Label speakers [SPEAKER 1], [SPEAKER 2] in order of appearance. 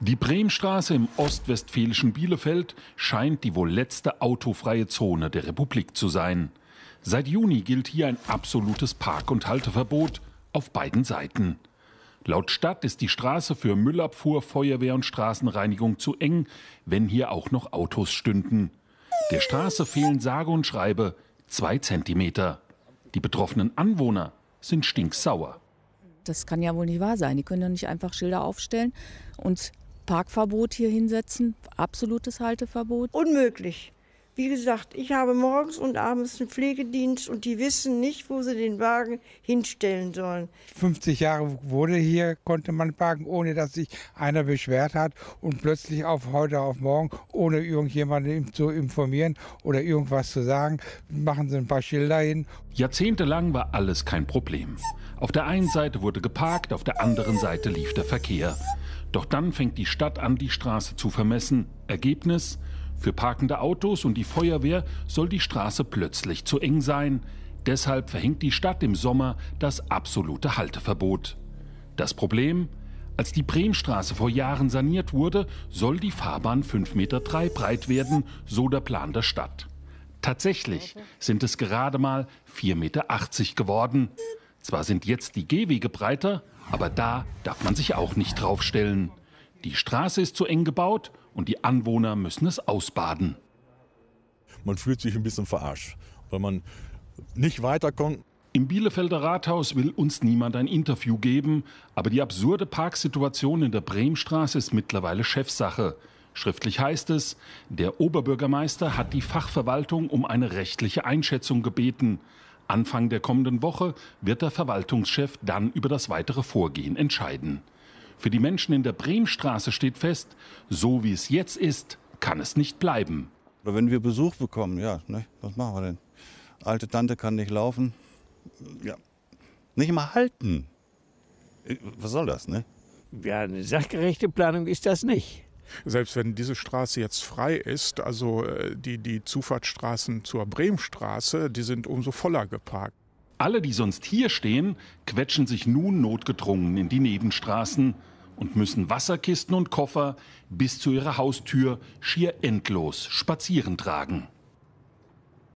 [SPEAKER 1] Die Bremstraße im ostwestfälischen Bielefeld scheint die wohl letzte autofreie Zone der Republik zu sein. Seit Juni gilt hier ein absolutes Park- und Halteverbot auf beiden Seiten. Laut Stadt ist die Straße für Müllabfuhr, Feuerwehr und Straßenreinigung zu eng, wenn hier auch noch Autos stünden. Der Straße fehlen sage und schreibe zwei Zentimeter. Die betroffenen Anwohner sind stinksauer das kann ja wohl nicht wahr sein. Die können ja nicht einfach Schilder aufstellen und Parkverbot hier hinsetzen, absolutes Halteverbot? Unmöglich. Wie gesagt, ich habe morgens und abends einen Pflegedienst und die wissen nicht, wo sie den Wagen hinstellen sollen. 50 Jahre wurde hier, konnte man parken, ohne dass sich einer beschwert hat und plötzlich auf heute auf morgen, ohne irgendjemanden zu informieren oder irgendwas zu sagen, machen sie ein paar Schilder hin. Jahrzehntelang war alles kein Problem. Auf der einen Seite wurde geparkt, auf der anderen Seite lief der Verkehr. Doch dann fängt die Stadt an, die Straße zu vermessen. Ergebnis? Für parkende Autos und die Feuerwehr soll die Straße plötzlich zu eng sein. Deshalb verhängt die Stadt im Sommer das absolute Halteverbot. Das Problem? Als die Bremstraße vor Jahren saniert wurde, soll die Fahrbahn 5,3 Meter breit werden, so der Plan der Stadt. Tatsächlich sind es gerade mal 4,80 Meter geworden. Zwar sind jetzt die Gehwege breiter, aber da darf man sich auch nicht draufstellen. Die Straße ist zu eng gebaut und die Anwohner müssen es ausbaden. Man fühlt sich ein bisschen verarscht, weil man nicht weiterkommt. Im Bielefelder Rathaus will uns niemand ein Interview geben, aber die absurde Parksituation in der Bremstraße ist mittlerweile Chefsache. Schriftlich heißt es, der Oberbürgermeister hat die Fachverwaltung um eine rechtliche Einschätzung gebeten. Anfang der kommenden Woche wird der Verwaltungschef dann über das weitere Vorgehen entscheiden. Für die Menschen in der Bremstraße steht fest, so wie es jetzt ist, kann es nicht bleiben. Oder wenn wir Besuch bekommen, ja, ne, was machen wir denn? Alte Tante kann nicht laufen, ja, nicht mal halten. Äh, was soll das, ne? Ja, eine sachgerechte Planung ist das nicht. Selbst wenn diese Straße jetzt frei ist, also äh, die, die Zufahrtsstraßen zur Bremstraße, die sind umso voller geparkt. Alle, die sonst hier stehen, quetschen sich nun notgedrungen in die Nebenstraßen und müssen Wasserkisten und Koffer bis zu ihrer Haustür schier endlos spazieren tragen.